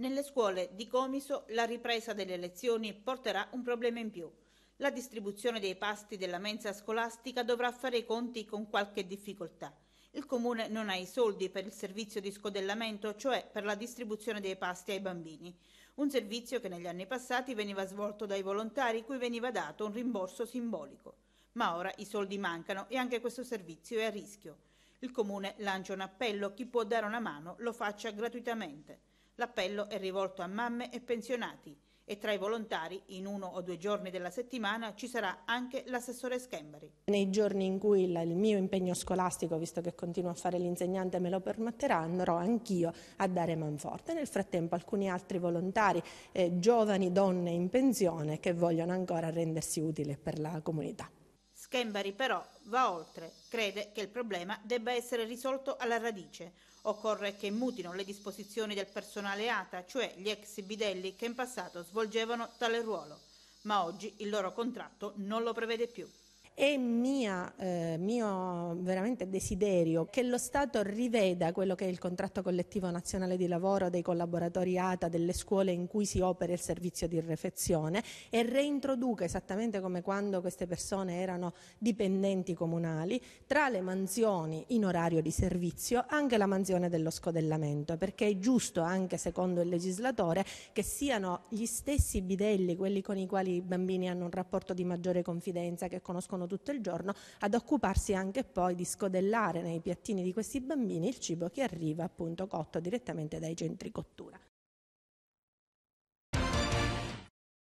Nelle scuole di Comiso la ripresa delle lezioni porterà un problema in più. La distribuzione dei pasti della mensa scolastica dovrà fare i conti con qualche difficoltà. Il comune non ha i soldi per il servizio di scodellamento, cioè per la distribuzione dei pasti ai bambini, un servizio che negli anni passati veniva svolto dai volontari cui veniva dato un rimborso simbolico. Ma ora i soldi mancano e anche questo servizio è a rischio. Il comune lancia un appello, chi può dare una mano lo faccia gratuitamente. L'appello è rivolto a mamme e pensionati e tra i volontari in uno o due giorni della settimana ci sarà anche l'assessore Schembari. Nei giorni in cui il mio impegno scolastico, visto che continuo a fare l'insegnante, me lo permetterà, andrò anch'io a dare manforte. Nel frattempo alcuni altri volontari, eh, giovani donne in pensione che vogliono ancora rendersi utili per la comunità. Schembari però va oltre, crede che il problema debba essere risolto alla radice. Occorre che mutino le disposizioni del personale ATA, cioè gli ex bidelli che in passato svolgevano tale ruolo, ma oggi il loro contratto non lo prevede più. È mia, eh, mio veramente desiderio che lo Stato riveda quello che è il contratto collettivo nazionale di lavoro dei collaboratori ATA delle scuole in cui si opera il servizio di refezione e reintroduca esattamente come quando queste persone erano dipendenti comunali tra le mansioni in orario di servizio anche la mansione dello scodellamento perché è giusto anche secondo il legislatore che siano gli stessi bidelli quelli con i quali i bambini hanno un rapporto di maggiore confidenza che conoscono tutto il giorno ad occuparsi anche poi di scodellare nei piattini di questi bambini il cibo che arriva appunto cotto direttamente dai centri cottura.